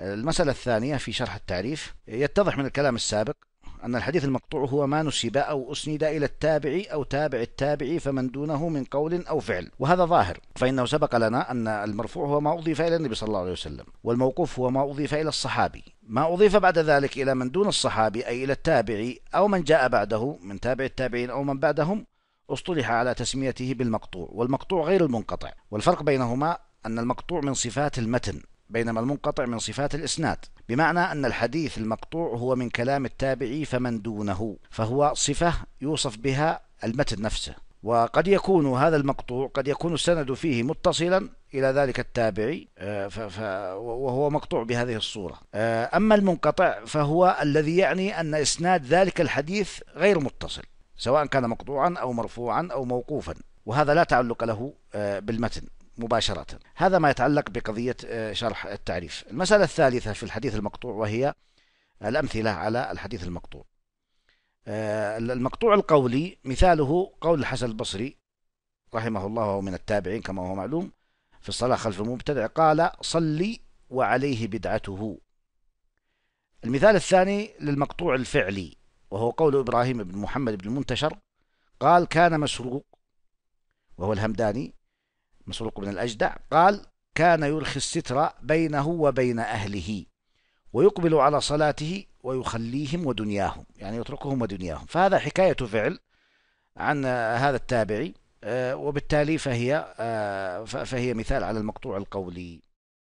المسألة الثانية في شرح التعريف يتضح من الكلام السابق أن الحديث المقطوع هو ما نسب أو أسند إلى التابع أو تابع التابع فمن دونه من قول أو فعل وهذا ظاهر فإنه سبق لنا أن المرفوع هو ما أضيف إلى النبي صلى الله عليه وسلم والموقوف هو ما أضيف إلى الصحابي ما أضيف بعد ذلك إلى من دون الصحابي أي إلى التابع أو من جاء بعده من تابع التابعين أو من بعدهم اصطلح على تسميته بالمقطوع والمقطوع غير المنقطع والفرق بينهما أن المقطوع من صفات المتن بينما المنقطع من صفات الإسناد بمعنى أن الحديث المقطوع هو من كلام التابعي فمن دونه فهو صفة يوصف بها المتن نفسه وقد يكون هذا المقطوع قد يكون السند فيه متصلا إلى ذلك التابعي آه، وهو مقطوع بهذه الصورة آه، أما المنقطع فهو الذي يعني أن إسناد ذلك الحديث غير متصل سواء كان مقطوعا أو مرفوعا أو موقوفا وهذا لا تعلق له آه، بالمتن مباشرة هذا ما يتعلق بقضية آه، شرح التعريف المسألة الثالثة في الحديث المقطوع وهي الأمثلة على الحديث المقطوع آه، المقطوع القولي مثاله قول الحسن البصري رحمه الله وهو من التابعين كما هو معلوم في الصلاة خلف المبتدع قال صلي وعليه بدعته المثال الثاني للمقطوع الفعلي وهو قول إبراهيم بن محمد بن المنتشر قال كان مسروق وهو الهمداني مسروق بن الأجدع قال كان يلخي الستر بينه وبين أهله ويقبل على صلاته ويخليهم ودنياهم يعني يتركهم ودنياهم فهذا حكاية فعل عن هذا التابعي آه، وبالتالي فهي آه، فهي مثال على المقطوع القولي